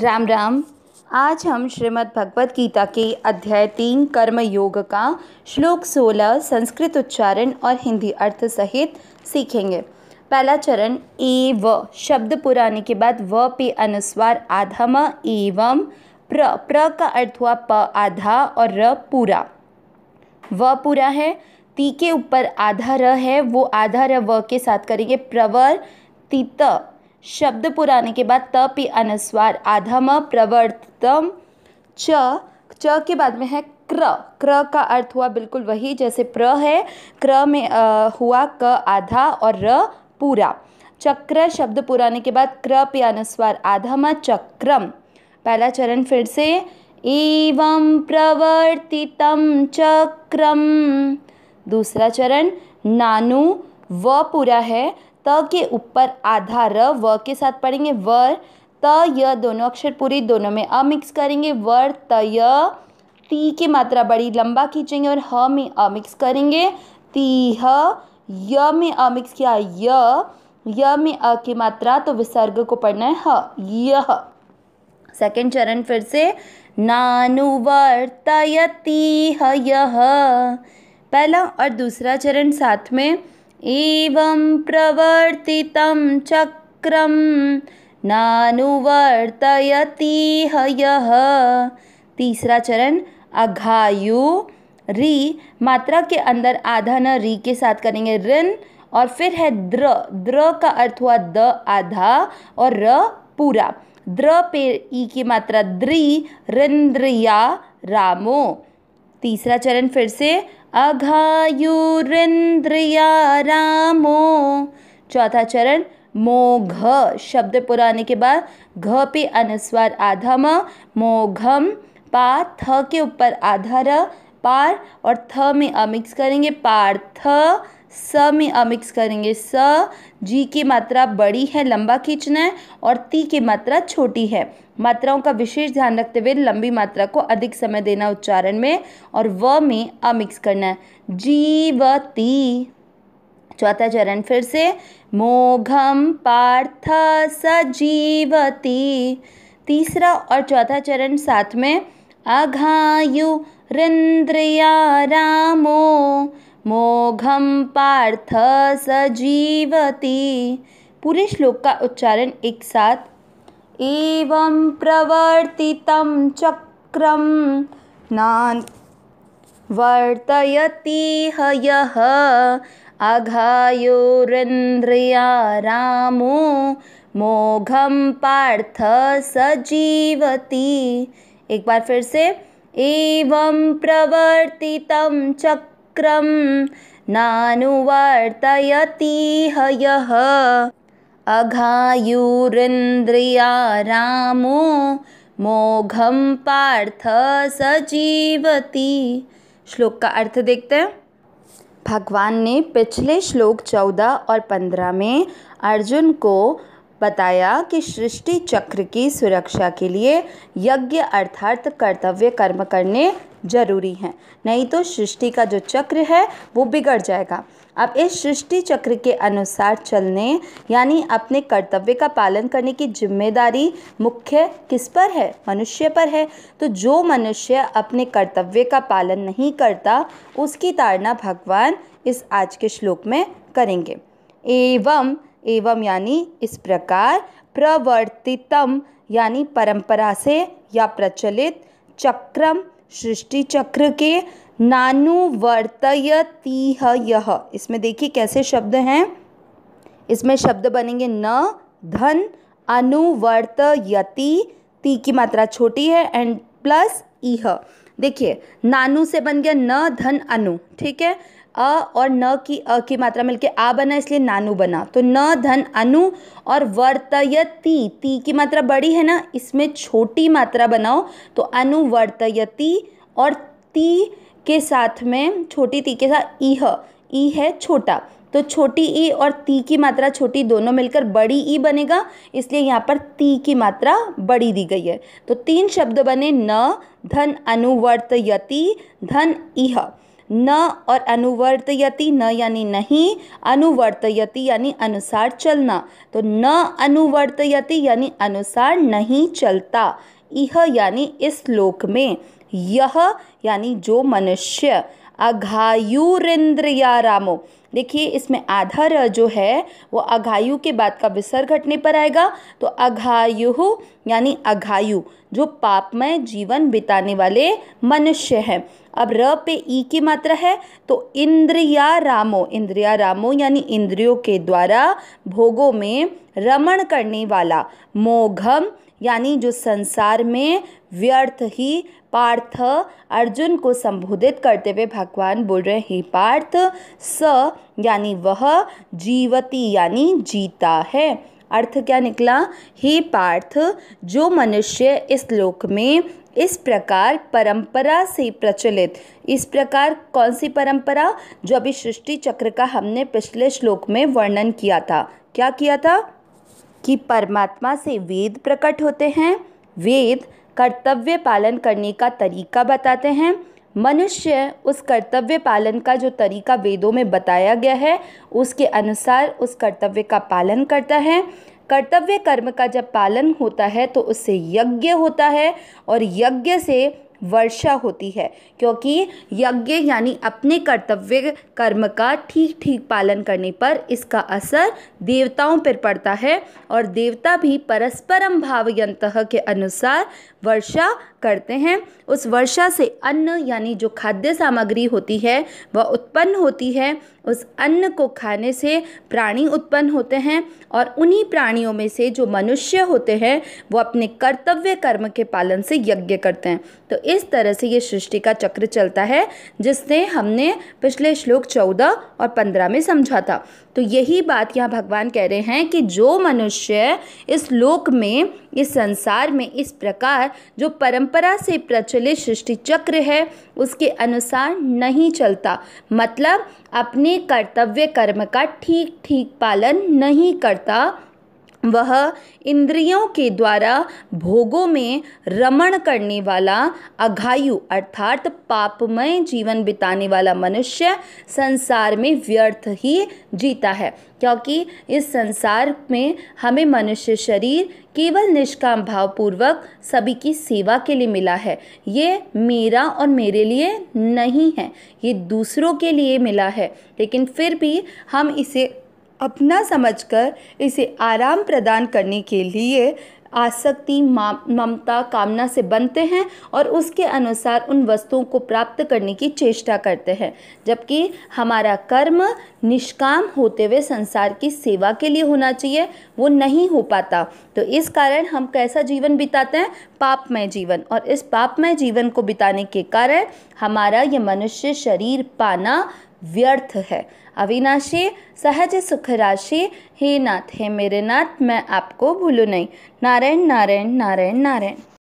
राम राम आज हम श्रीमद् भगवत गीता के अध्याय तीन कर्म योग का श्लोक सोलह संस्कृत उच्चारण और हिंदी अर्थ सहित सीखेंगे पहला चरण ए व शब्द पुराने के बाद व पे अनुस्वार आधम एवं प्र प्र का अर्थ हुआ प आधा और र पूरा व पूरा है ती के ऊपर आधा र है वो आधा र व के साथ करेंगे प्रवर तित शब्द पुराने के बाद त पी आधम प्रवर्तम च च के बाद में है क्र क्र का अर्थ हुआ बिल्कुल वही जैसे प्र है क्र में आ, हुआ क आधा और र पूरा चक्र शब्द पुराने के बाद क्र पे अनुस्वार आधम चक्रम पहला चरण फिर से एवं प्रवर्तितम चक्रम दूसरा चरण नानु व पूरा है त के ऊपर आधा र व के साथ पढ़ेंगे वर त य दोनों अक्षर पूरी दोनों में अ मिक्स करेंगे वर तय ती की मात्रा बड़ी लंबा खींचेंगे और ह में अ मिक्स करेंगे ती ह य में अ मिक्स किया य य में अ की मात्रा तो विसर्ग को पढ़ना है ह यह सेकेंड चरण फिर से नानुवर्तयती ह य पहला और दूसरा चरण साथ में एवं प्रवर्तितं चक्रं नानुवर्तयति हयः तीसरा चरण अघायु री मात्रा के अंदर आधा न री के साथ करेंगे रिन और फिर है द्र द्र का अर्थ हुआ द आधा और र पूरा द्र पे ई की मात्रा द्री रिंद्रिया रामो तीसरा चरण फिर से अघायुरिंद्रिया रामो चौथा चरण मोघ शब्द पुराने के बाद घ पे अनुस्वार आधम मोघम पा थ के ऊपर आधार पार और थ में अमिक्स करेंगे पार्थ स में अमिक्स करेंगे स जी की मात्रा बड़ी है लंबा खींचना है और ती की मात्रा छोटी है मात्राओं का विशेष ध्यान रखते हुए लंबी मात्रा को अधिक समय देना उच्चारण में और व में अमिक्स करना है जी व ती चौथा चरण फिर से मोघम पार्थ सजीवती तीसरा और चौथा चरण साथ में अघायु रिंद्रिया रामो मोघम पार्थ सजीवती पूरे श्लोक का उच्चारण एक साथ एवं प्रवर्तितं चक्रम नान वर्तयती हयः अघायोरिन्द्रिया रामो मोघम पार्थ सजीवती एक बार फिर से एवं प्रवर्ति चक्र वक्रं नानुवर्तयतीह यः अघायुरिन्द्रिया रामो मोघम पार्थ सजीवती श्लोक का अर्थ देखते हैं भगवान ने पिछले श्लोक चौदह और पंद्रह में अर्जुन को बताया कि सृष्टि चक्र की सुरक्षा के लिए यज्ञ अर्थात कर्तव्य कर्म करने जरूरी हैं नहीं तो सृष्टि का जो चक्र है वो बिगड़ जाएगा अब इस सृष्टि चक्र के अनुसार चलने यानी अपने कर्तव्य का पालन करने की जिम्मेदारी मुख्य किस पर है मनुष्य पर है तो जो मनुष्य अपने कर्तव्य का पालन नहीं करता उसकी ताड़ना भगवान इस आज के श्लोक में करेंगे एवं एवं यानी इस प्रकार प्रवर्तितम यानी परंपरा से या प्रचलित चक्रम सृष्टि चक्र के नानुवर्तयतीह यह इसमें देखिए कैसे शब्द हैं इसमें शब्द बनेंगे न धन अनुवर्तयती ती की मात्रा छोटी है एंड प्लस इह देखिए नानु से बन गया न धन अनु ठीक है अ और न की अ की मात्रा मिलके आ बना इसलिए नानू बना तो न धन अनु और वर्तयति ती की मात्रा बड़ी है ना इसमें छोटी मात्रा बनाओ तो अनु वर्तयति और ती के साथ में छोटी ती के साथ ई है ई है छोटा तो छोटी ई और ती की मात्रा छोटी दोनों मिलकर बड़ी ई बनेगा इसलिए यहाँ पर ती की मात्रा बड़ी दी गई है तो तीन शब्द बने न धन अनुवर्तयति धन इह न और अनुवर्तयति न यानी नहीं अनुवर्तयति यानी अनुसार चलना तो न अनुवर्तयति यानी अनुसार नहीं चलता इह यानी इस श्लोक में यह यानी जो मनुष्य रामो देखिए इसमें आधा र जो है वो अघायु के बाद का विसर्ग घटने पर आएगा तो अघायु यानी अघायु जो पापमय जीवन बिताने वाले मनुष्य हैं अब र पे ई की मात्रा है तो इंद्रिया रामो इंद्रिया रामो यानी इंद्रियों के द्वारा भोगों में रमण करने वाला मोघम यानी जो संसार में व्यर्थ ही पार्थ अर्जुन को संबोधित करते हुए भगवान बोल रहे हैं पार्थ स यानी वह जीवती यानी जीता है अर्थ क्या निकला हे पार्थ जो मनुष्य इस लोक में इस प्रकार परंपरा से प्रचलित इस प्रकार कौन सी परंपरा जो अभी सृष्टि चक्र का हमने पिछले श्लोक में वर्णन किया था क्या किया था कि परमात्मा से वेद प्रकट होते हैं वेद कर्तव्य पालन करने का तरीका बताते हैं मनुष्य उस कर्तव्य पालन का जो तरीका वेदों में बताया गया है उसके अनुसार उस कर्तव्य का पालन करता है कर्तव्य कर्म का जब पालन होता है तो उससे यज्ञ होता है और यज्ञ से वर्षा होती है क्योंकि यज्ञ यानी अपने कर्तव्य कर्म का ठीक ठीक पालन करने पर इसका असर देवताओं पर पड़ता है और देवता भी परस्परम भावयंत के अनुसार वर्षा करते हैं उस वर्षा से अन्न यानी जो खाद्य सामग्री होती है वह उत्पन्न होती है उस अन्न को खाने से प्राणी उत्पन्न होते हैं और उन्हीं प्राणियों में से जो मनुष्य होते हैं वो अपने कर्तव्य कर्म के पालन से यज्ञ करते हैं तो इस तरह से ये सृष्टि का चक्र चलता है जिसने हमने पिछले श्लोक चौदह और पंद्रह में समझा था तो यही बात यहाँ भगवान कह रहे हैं कि जो मनुष्य इस लोक में इस संसार में इस प्रकार जो परंपरा से प्रचलित सृष्टि चक्र है उसके अनुसार नहीं चलता मतलब अपने अपने कर्तव्य कर्म का ठीक ठीक पालन नहीं करता वह इंद्रियों के द्वारा भोगों में रमण करने वाला अघायु अर्थात पापमय जीवन बिताने वाला मनुष्य संसार में व्यर्थ ही जीता है क्योंकि इस संसार में हमें मनुष्य शरीर केवल निष्काम भावपूर्वक सभी की सेवा के लिए मिला है ये मेरा और मेरे लिए नहीं है ये दूसरों के लिए मिला है लेकिन फिर भी हम इसे अपना समझकर इसे आराम प्रदान करने के लिए आसक्ति ममता कामना से बनते हैं और उसके अनुसार उन वस्तुओं को प्राप्त करने की चेष्टा करते हैं जबकि हमारा कर्म निष्काम होते हुए संसार की सेवा के लिए होना चाहिए वो नहीं हो पाता तो इस कारण हम कैसा जीवन बिताते हैं पापमय जीवन और इस पापमय जीवन को बिताने के कारण हमारा ये मनुष्य शरीर पाना व्यर्थ है अविनाशी सहज सुख राशि हे नाथ हे मेरे नाथ मैं आपको भूलू नहीं नारायण नारायण नारायण नारायण